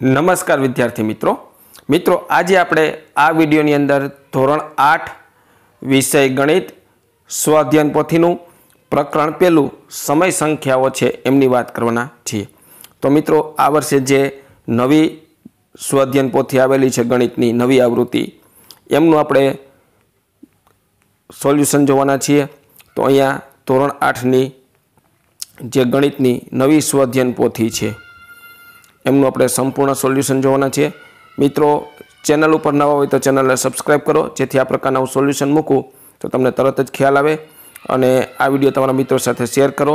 નમસ્કાર વિદ્યાર્થી મિત્રો મિત્રો આજે આપણે આ વિડીયોની અંદર ધોરણ આઠ વિષય ગણિત સ્વાધ્યન પોથીનું પ્રકરણ પહેલું સમય સંખ્યાઓ છે એમની વાત કરવાના છીએ તો મિત્રો આ વર્ષે જે નવી સ્વાધ્યન પોથી આવેલી છે ગણિતની નવી આવૃત્તિ એમનું આપણે સોલ્યુશન જોવાના છીએ તો અહીંયા ધોરણ આઠની જે ગણિતની નવી સ્વાધ્યન પોથી છે એમનું આપણે સંપૂર્ણ સોલ્યુશન જોવાના છીએ મિત્રો ચેનલ ઉપર નવા હોય તો ચેનલને સબસ્ક્રાઈબ કરો જેથી આ પ્રકારના હું સોલ્યુશન મૂકું તો તમને તરત જ ખ્યાલ આવે અને આ વિડીયો તમારા મિત્રો સાથે શેર કરો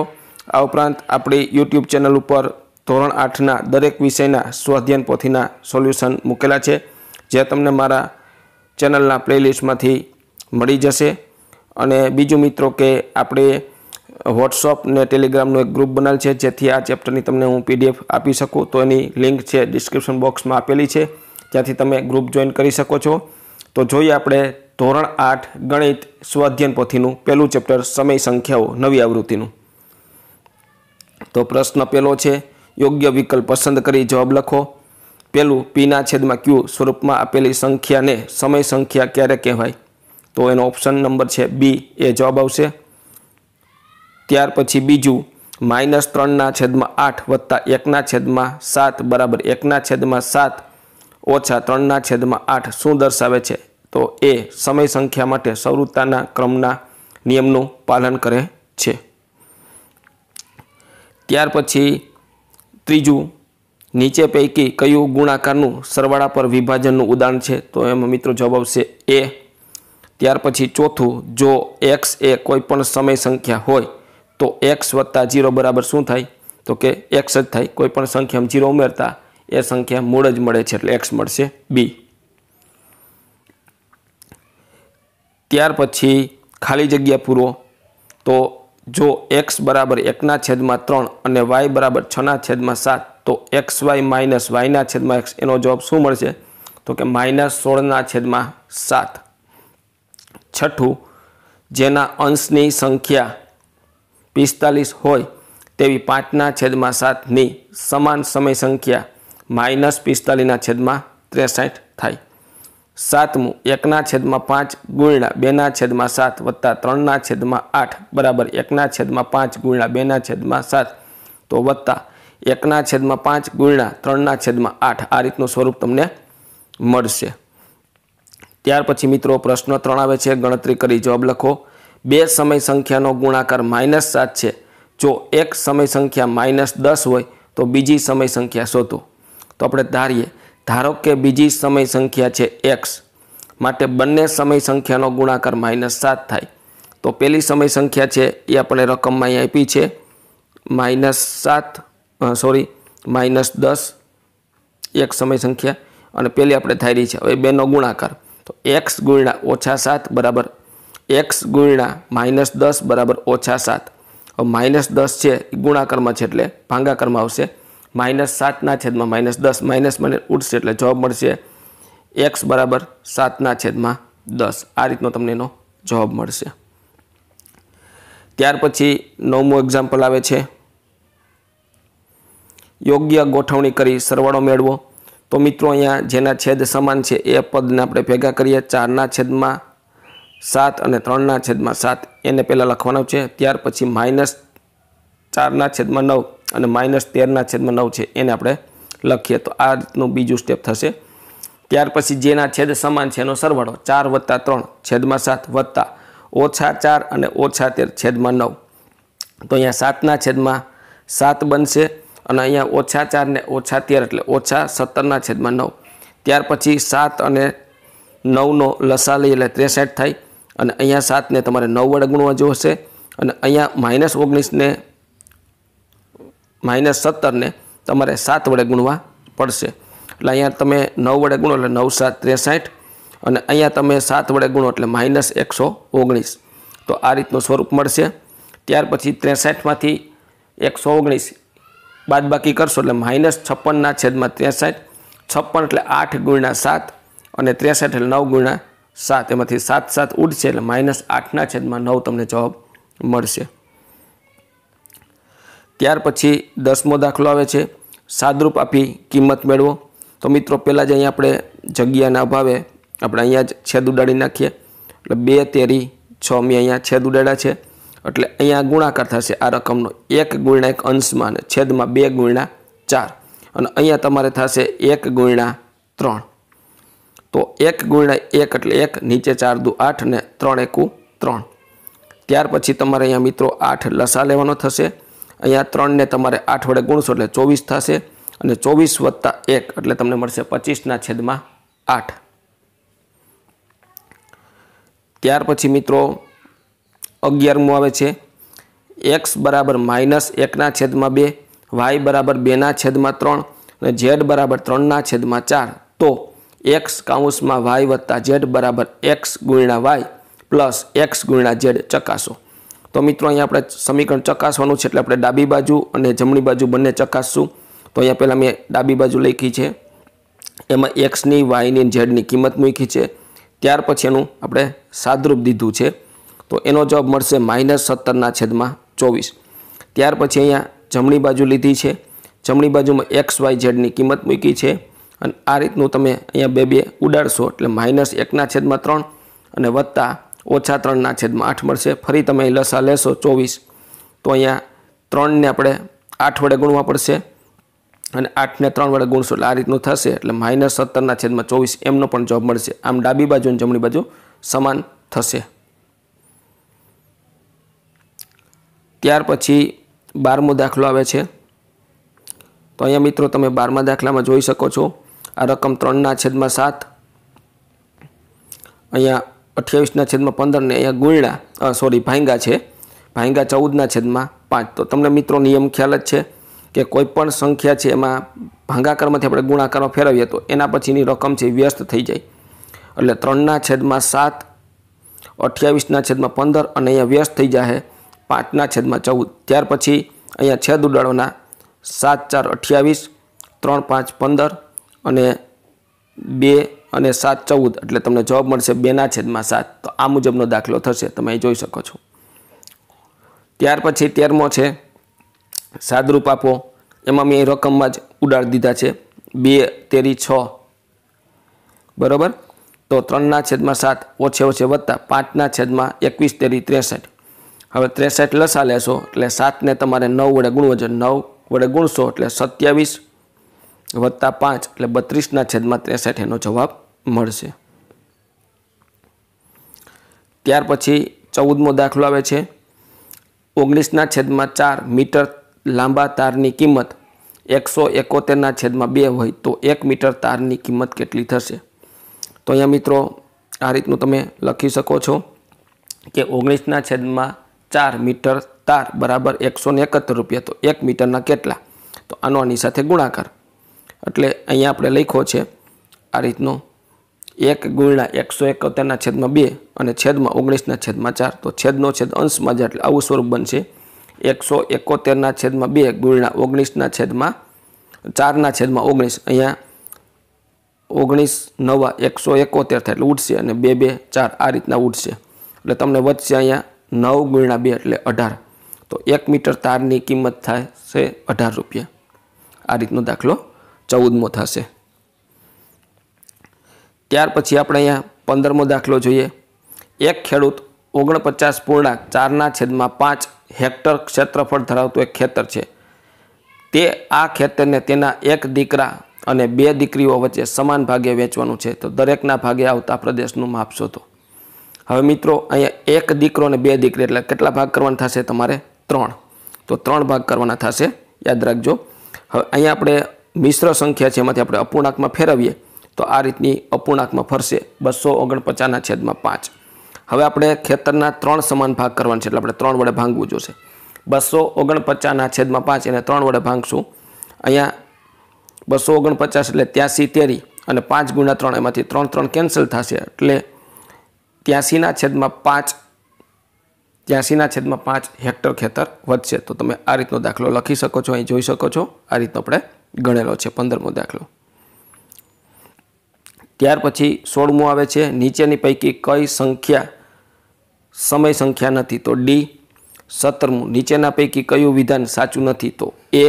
આ ઉપરાંત આપણી યુટ્યુબ ચેનલ ઉપર ધોરણ આઠના દરેક વિષયના સ્વાધ્યાન પોથીના સોલ્યુશન મૂકેલા છે જે તમને મારા ચેનલના પ્લેલિસ્ટમાંથી મળી જશે અને બીજું મિત્રો કે આપણે વોટ્સઅપ ને ટેલિગ્રામનું એક ગ્રુપ બનાવેલ છે જેથી આ ચેપ્ટરની તમને હું પીડીએફ આપી શકું તો એની લિંક છે ડિસ્ક્રિપ્શન બોક્સમાં આપેલી છે ત્યાંથી તમે ગ્રુપ જોઈન કરી શકો છો તો જોઈએ આપણે ધોરણ આઠ ગણિત સ્વાધ્યન પોથીનું પહેલું ચેપ્ટર સમય સંખ્યાઓ નવી આવૃત્તિનું તો પ્રશ્ન પહેલો છે યોગ્ય વિકલ્પ પસંદ કરી જવાબ લખો પહેલું પીના છેદમાં ક્યુ સ્વરૂપમાં આપેલી સંખ્યાને સમય સંખ્યા ક્યારે કહેવાય તો એનો ઓપ્શન નંબર છે બી એ જવાબ આવશે ત્યાર પછી બીજું માઇનસ ત્રણના છેદમાં આઠ વત્તા એકના છેદમાં સાત બરાબર એકના છેદમાં સાત ઓછા ત્રણના છેદમાં આઠ શું દર્શાવે છે તો એ સમય સંખ્યા માટે સૌરતાના ક્રમના નિયમનું પાલન કરે છે ત્યાર પછી ત્રીજું નીચે પૈકી કયું ગુણાકારનું સરવાળા પર વિભાજનનું ઉદાહરણ છે તો એમાં મિત્રો જવાબ આવશે એ ત્યાર પછી ચોથું જો એક્સ એ કોઈપણ સમય સંખ્યા હોય તો એક્સ વત્તા જીરો બરાબર શું થાય તો કે એક્સ જ થાય કોઈ પણ સંખ્યામાં જીરો ઉમેરતા એ સંખ્યા મૂળ જ મળે છે એટલે એક્સ મળશે બી ત્યાર પછી ખાલી જગ્યા પૂરો તો જો એક્સ બરાબર એકના છેદમાં ત્રણ અને વાય બરાબર છના છેદમાં સાત તો એક્સ વાય માઇનસ વાયના છેદમાં એક્સ એનો જવાબ શું મળશે તો કે માઇનસ સોળના છેદમાં સાત છઠ્ઠું જેના અંશની સંખ્યા પિસ્તાલીસ હોય તેવી પાંચના છેદમાં સાતની સમાન સમય સંખ્યા માઇનસ પિસ્તાલીસના છેદમાં ત્રેસાઠ થાય સાતમું એકના છેદમાં પાંચ ગુણ્યા બેના છેદમાં સાત વત્તા ત્રણના છેદમાં આઠ બરાબર એકના છેદમાં પાંચ ગુણ્યા બેના છેદમાં સાત તો વત્તા એકના છેદમાં પાંચ ગુણ્યા ત્રણના છેદમાં આઠ આ રીતનું સ્વરૂપ તમને મળશે ત્યાર પછી મિત્રો પ્રશ્ન ત્રણ આવે છે ગણતરી કરી જવાબ લખો બે સમય સંખ્યાનો ગુણાકાર માઇનસ સાત છે જો એક સમય સંખ્યા માઇનસ દસ હોય તો બીજી સમય સંખ્યા શોધો તો આપણે ધારીએ ધારો કે બીજી સમય સંખ્યા છે એક્સ માટે બંને સમય સંખ્યાનો ગુણાકાર માઇનસ સાત થાય તો પહેલી સમય સંખ્યા છે એ આપણે રકમમાં અહીં આપી છે માઇનસ સાત સોરી માઇનસ દસ એક સમય સંખ્યા અને પહેલી આપણે થઈ રહી છે હવે બેનો ગુણાકાર તો એક્સ ગુણ્યા ઓછા સાત બરાબર એક્સ ગુણ્યા માઇનસ દસ બરાબર ઓછા સાત માઇનસ દસ છે એ ગુણાકારમાં છે એટલે ભાંગાકારમાં આવશે માઇનસ સાતના છેદમાં માઇનસ દસ માઇનસ મને ઉડશે એટલે જવાબ મળશે એક્સ બરાબર સાતના છેદમાં દસ આ રીતનો તમને એનો જવાબ મળશે ત્યાર પછી નવમું એક્ઝામ્પલ આવે છે યોગ્ય ગોઠવણી કરી સરવાળો મેળવો તો મિત્રો અહીંયા જેના છેદ સમાન છે એ પદને આપણે ભેગા કરીએ ચારના છેદમાં સાત અને ત્રણના છેદમાં સાત એને પહેલાં લખવાનો છે ત્યાર પછી માઇનસ ચારના છેદમાં નવ અને માઇનસ તેરના છેદમાં નવ છે એને આપણે લખીએ તો આ રીતનું બીજું સ્ટેપ થશે ત્યાર પછી જેના છેદ સમાન છે એનો સરવાળો ચાર વત્તા ત્રણ છેદમાં સાત વત્તા ઓછા ચાર અને ઓછા તેર છેદમાં નવ તો અહીંયા સાતના છેદમાં સાત બનશે અને અહીંયા ઓછા ચાર ને ઓછા તેર એટલે ઓછા સત્તરના છેદમાં નવ ત્યાર પછી સાત અને નવનો લસા લઈ એટલે ત્રેસઠ થાય અને અહીંયા સાતને તમારે નવ વડે ગુણવા જોશે અને અહીંયા માઇનસ ઓગણીસને માઇનસ સત્તરને તમારે સાત વડે ગુણવા પડશે એટલે અહીંયા તમે નવ વડે ગુણો એટલે નવ સાત ત્રેસાઠ અને અહીંયા તમે સાત વડે ગુણો એટલે માઇનસ એકસો ઓગણીસ તો આ રીતનું સ્વરૂપ મળશે ત્યાર પછી ત્રેસાઠમાંથી એકસો ઓગણીસ બાદબાકી કરશો એટલે માઇનસ છપ્પનના છેદમાં ત્રેસાઠ છપ્પન એટલે આઠ ગુણ્યા સાત અને ત્રેસઠ એટલે નવ ગુણ્યા સાત એમાંથી સાત સાત ઉડશે એટલે માઇનસ આઠના છેદમાં નવ તમને જવાબ મળશે ત્યાર પછી દસમો દાખલો આવે છે સાદરૂપ આપી કિંમત મેળવો તો મિત્રો પહેલાં જ અહીંયા આપણે જગ્યાના અભાવે આપણે અહીંયા જ છેદ ઉડાડી નાખીએ એટલે બે તેરી છ મેં અહીંયા છેદ ઉડાડ્યા છે એટલે અહીંયા ગુણાકાર થશે આ રકમનો એક ગુણ્યા એક અંશમાં અને છેદમાં બે ગુણ્યા ચાર અને અહીંયા તમારે થશે એક ગુણ્યા ત્રણ તો એક ગુણ્યા એક એટલે એક નીચે ચાર દુ આઠ ને ત્રણ એકુ ત્રણ ત્યાર પછી તમારે અહીંયા મિત્રો આઠ લસા લેવાનો થશે અહીંયા ત્રણને તમારે આઠ વડે ગુણશો એટલે ચોવીસ થશે અને ચોવીસ વત્તા એક એટલે તમને મળશે પચીસના છેદમાં આઠ ત્યાર પછી મિત્રો અગિયારમું આવે છે એક્સ બરાબર માઇનસ એકના છેદમાં બે વાય બરાબર બેના છેદમાં ત્રણ અને ઝેડ બરાબર ત્રણના છેદમાં ચાર તો એક્સ કાઉન્સમાં વાય વત્તા ઝેડ બરાબર એક્સ ગુણ્યા વાય પ્લસ એક્સ ગુણ્યા ઝેડ ચકાસો તો મિત્રો અહીંયા આપણે સમીકરણ ચકાસવાનું છે એટલે આપણે ડાબી બાજુ અને જમણી બાજુ બંને ચકાસશું તો અહીંયા પહેલાં મેં ડાબી બાજુ લખી છે એમાં એક્સની વાયની ઝેડની કિંમત મૂકી છે ત્યાર પછી એનું આપણે સાદરૂપ દીધું છે તો એનો જવાબ મળશે માઇનસ સત્તરના છેદમાં ચોવીસ ત્યાર પછી અહીંયા જમણી બાજુ લીધી છે જમણી બાજુમાં એક્સ વાય ઝેડની કિંમત મૂકી છે અને આ રીતનું તમે અહીંયા બે બે ઉડાડશો એટલે માઇનસ એકના છેદમાં ત્રણ અને વત્તા ઓછા ત્રણના છેદમાં આઠ મળશે ફરી તમે અહીં લસા લેશો ચોવીસ તો અહીંયા ત્રણને આપણે આઠ વડે ગુણવા પડશે અને આઠને ત્રણ વડે ગુણશો એટલે આ રીતનું થશે એટલે માઇનસ સત્તરના છેદમાં ચોવીસ એમનો પણ જવાબ મળશે આમ ડાબી બાજુ અને જમણી બાજુ સમાન થશે ત્યાર પછી બારમો દાખલો આવે છે તો અહીંયા મિત્રો તમે બારમા દાખલામાં જોઈ શકો છો આ રકમ ત્રણના છેદમાં સાત અહીંયા અઠ્યાવીસના છેદમાં પંદર પંદરને અહીંયા ગુણડા સોરી ભાંગા છે ભાંગા ચૌદના છેદમાં પાંચ તો તમને મિત્રો નિયમ ખ્યાલ જ છે કે કોઈપણ સંખ્યા છે એમાં ભાંગાકારમાંથી આપણે ગુણાકારો ફેરવીએ તો એના પછીની રકમ છે વ્યસ્ત થઈ જાય એટલે ત્રણના છેદમાં સાત અઠ્યાવીસના છેદમાં પંદર અને અહીંયા વ્યસ્ત થઈ જશે પાંચના છેદમાં ચૌદ ત્યાર પછી અહીંયા છેદ ઉડાડવાના સાત ચાર અઠ્યાવીસ ત્રણ પાંચ પંદર અને બે અને સાત ચૌદ એટલે તમને જવાબ મળશે બેના છેદમાં સાત તો આ મુજબનો દાખલો થશે તમે જોઈ શકો છો ત્યાર પછી તેરમો છે સાદરૂપ આપો એમાં મેં એ રકમમાં જ ઉડાડી દીધા છે બે તેરી છ બરાબર તો ત્રણના છેદમાં સાત ઓછે ઓછે વધતા પાંચના છેદમાં એકવીસ તેરી ત્રેસઠ હવે ત્રેસઠ લસા લેશો એટલે સાતને તમારે નવ વડે ગુણવજો નવ વડે ગુણશો એટલે સત્યાવીસ વત્તા પાંચ એટલે બત્રીસના છેદમાં ત્રેસઠ એનો જવાબ મળશે ત્યાર પછી ચૌદમો દાખલો આવે છે ઓગણીસના છેદમાં ચાર મીટર લાંબા તારની કિંમત એકસો એકોતેરના છેદમાં બે હોય તો એક મીટર તારની કિંમત કેટલી થશે તો અહીંયા મિત્રો આ રીતનું તમે લખી શકો છો કે ઓગણીસના છેદમાં ચાર મીટર તાર બરાબર એકસો એકત્તર રૂપિયા તો એક મીટરના કેટલા તો આનો આની સાથે ગુણાકાર એટલે અહીંયા આપણે લખ્યો છે આ રીતનો એક ગુણ્યા એકસો એકોતેરના છેદમાં બે અને છેદમાં ઓગણીસના છેદમાં ચાર તો છેદનો છેદ અંશમાં જાય એટલે આવું સ્વરૂપ બનશે એકસો એકોતેરના છેદમાં બે ગુણ્યા ઓગણીસના છેદમાં ચારના છેદમાં ઓગણીસ અહીંયા ઓગણીસ નવા એકસો એકોતેર થાય એટલે ઉઠશે અને બે બે ચાર આ રીતના ઉઠશે એટલે તમને વધશે અહીંયા નવ ગુણ્યા બે એટલે અઢાર તો એક મીટર તારની કિંમત થાય છે અઢાર રૂપિયા આ રીતનો દાખલો ચૌદમો થશે ત્યાર પછી આપણે અહીંયા પંદરમો દાખલો જોઈએ એક ખેડૂત ઓગણપચાસ પૂર્ણાંક ચારના છેદમાં પાંચ હેક્ટર ક્ષેત્રફળ ધરાવતું એક ખેતર છે તે આ ખેતરને તેના એક દીકરા અને બે દીકરીઓ વચ્ચે સમાન ભાગે વેચવાનું છે તો દરેકના ભાગે આવતા પ્રદેશનું માપ શોધો હવે મિત્રો અહીંયા એક દીકરો અને બે દીકરી એટલે કેટલા ભાગ કરવાના થશે તમારે ત્રણ તો ત્રણ ભાગ કરવાના થશે યાદ રાખજો હવે અહીંયા આપણે મિશ્ર સંખ્યા છે એમાંથી આપણે અપૂર્ણાંકમાં ફેરવીએ તો આ રીતની અપૂર્ણાંકમાં ફરશે બસો ઓગણપચાસના છેદમાં પાંચ હવે આપણે ખેતરના ત્રણ સમાન ભાગ કરવાના છે એટલે આપણે ત્રણ વડે ભાંગવું જોશે બસો ઓગણપચાસના છેદમાં પાંચ એને ત્રણ વડે ભાંગશું અહીંયા બસો ઓગણપચાસ એટલે ત્યાંસી તેરી અને પાંચ ગુણ્યા ત્રણ એમાંથી ત્રણ ત્રણ કેન્સલ થશે એટલે ત્યાંસીના છેદમાં પાંચ ત્યાંસીના છેદમાં પાંચ હેક્ટર ખેતર વધશે તો તમે આ રીતનો દાખલો લખી શકો છો અહીં જોઈ શકો છો આ રીતનો આપણે ગણેલો છે પંદરમો દાખલો ત્યાર પછી સોળમો આવે છે નીચેની પૈકી કઈ સંખ્યા સમય સંખ્યા નથી તો ડી સત્તરમું નીચેના પૈકી કયું વિધાન સાચું નથી તો એ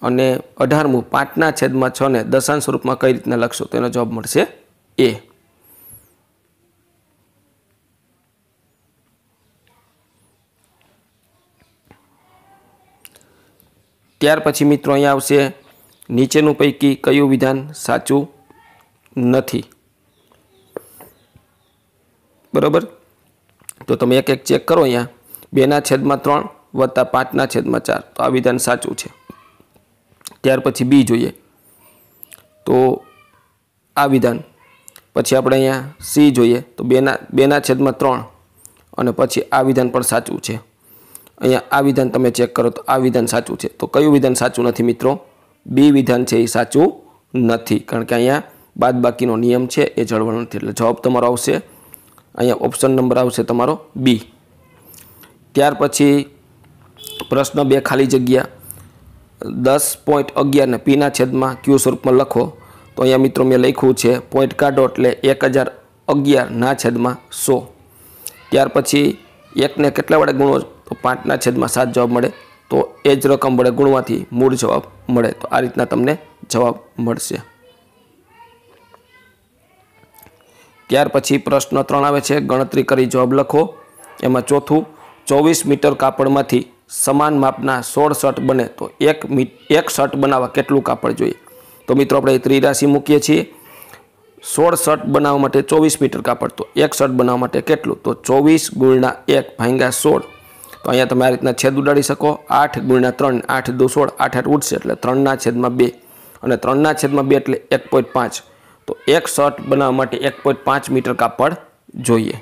અને અઢારમું પાંચના છેદમાં છ ને દશાંશ સ્વરૂપમાં કઈ રીતના લખશો તો એનો જવાબ મળશે એ ત્યાર પછી મિત્રો અહીંયા આવશે નીચેનું પૈકી કયું વિધાન સાચું નથી બરાબર તો તમે એક એક ચેક કરો અહીંયા બેના છેદમાં ત્રણ વત્તા પાંચના છેદમાં ચાર તો આ વિધાન સાચું છે ત્યાર પછી બી જોઈએ તો આ વિધાન પછી આપણે અહીંયા સી જોઈએ તો બેના બેના છેદમાં ત્રણ અને પછી આ વિધાન પણ સાચું છે અહીંયા આ વિધાન તમે ચેક કરો તો આ વિધાન સાચું છે તો કયું વિધાન સાચું નથી મિત્રો બી વિધાન છે એ સાચું નથી કારણ કે અહીંયા બાદબાકીનો નિયમ છે એ જળવાળો નથી એટલે જવાબ તમારો આવશે અહીંયા ઓપ્શન નંબર આવશે તમારો બી ત્યાર પછી પ્રશ્ન બે ખાલી જગ્યા દસ પોઈન્ટ અગિયારને પીના છેદમાં ક્યુ સ્વરૂપમાં લખો તો અહીંયા મિત્રો મેં લખ્યું છે પોઈન્ટ કાઢો એટલે એક હજાર અગિયારના છેદમાં સો ત્યાર પછી એકને કેટલા વડે ગુણો તો પાંચના છેદમાં સાત જવાબ મળે તો એ જ રકમ વડે ગુણવાથી મૂળ જવાબ મળે તો આ રીતના તમને જવાબ મળશે ત્યાર પછી પ્રશ્ન ત્રણ આવે છે ગણતરી કરી જવાબ લખો એમાં ચોથું ચોવીસ મીટર કાપડમાંથી સમાન માપના સોળ શર્ટ બને તો એક મી એક શર્ટ બનાવવા કેટલું કાપડ જોઈએ તો મિત્રો આપણે ત્રિરાશી મૂકીએ છીએ સોળ શર્ટ બનાવવા માટે ચોવીસ મીટર કાપડ તો એક શર્ટ બનાવવા માટે કેટલું તો ચોવીસ ગુણના એક ભાંગ્યા સોળ તો અહીંયા તમે આ રીતના છેદ ઉડાડી શકો આઠ ગુણ્યા ત્રણ આઠ દો સોળ આઠ આઠ ઉડશે એટલે ત્રણના છેદમાં બે અને ત્રણના છેદમાં બે એટલે એક પોઈન્ટ પાંચ તો એક શર્ટ બનાવવા માટે એક પોઈન્ટ પાંચ મીટર કાપડ જોઈએ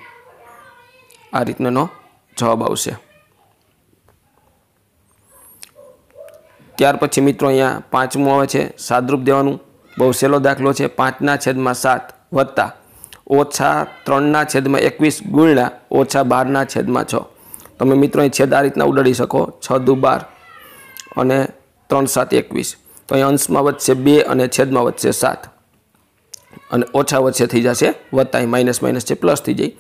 આ રીતનો જવાબ આવશે ત્યાર પછી મિત્રો અહીંયા પાંચમું આવે છે સાદરૂપ દેવાનું બહુ સહેલો દાખલો છે પાંચના છેદમાં સાત વત્તા ઓછા ત્રણના છેદમાં એકવીસ ગુણ્યા ઓછા બારના છેદમાં છ તમે મિત્રો અહીં છેદ આ રીતના ઉડાડી શકો છ દુ બાર અને ત્રણ સાત એકવીસ તો અહીં અંશમાં વધશે બે અને છેદમાં વધશે સાત અને ઓછા વચ્ચે થઈ જશે વત્તા માઇનસ માઇનસ છે પ્લસ થઈ જાય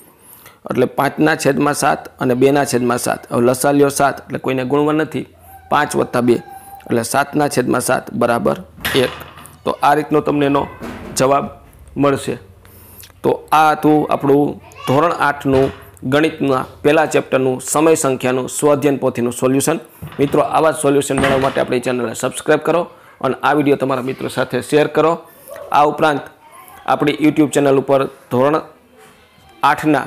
એટલે પાંચના છેદમાં સાત અને બેના છેદમાં સાત હવે લસાલ્યો સાત એટલે કોઈને ગુણવા નથી પાંચ વત્તા બે એટલે સાતના છેદમાં સાત બરાબર એક તો આ રીતનો તમને એનો જવાબ મળશે તો આ હતું આપણું ધોરણ આઠનું ગણિતના પહેલા ચેપ્ટરનું સમય સંખ્યાનું સ્વાધ્યન પોથીનું સોલ્યુશન મિત્રો આવા જ સોલ્યુશન મેળવવા માટે આપણી ચેનલને સબસ્ક્રાઇબ કરો અને આ વિડીયો તમારા મિત્રો સાથે શેર કરો આ ઉપરાંત આપણી યુટ્યુબ ચેનલ ઉપર ધોરણ આઠના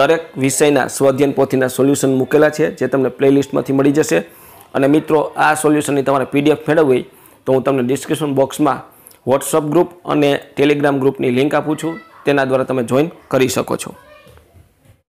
દરેક વિષયના સ્વાધ્યન પોથીના સોલ્યુશન મૂકેલા છે જે તમને પ્લેલિસ્ટમાંથી મળી જશે અને મિત્રો આ સોલ્યુશનની તમારે પીડીએફ મેળવવી તો હું તમને ડિસ્ક્રિપ્શન બોક્સમાં વોટ્સઅપ ગ્રુપ અને ટેલિગ્રામ ગ્રુપની લિંક આપું છું તેના દ્વારા તમે જોઈન કરી શકો છો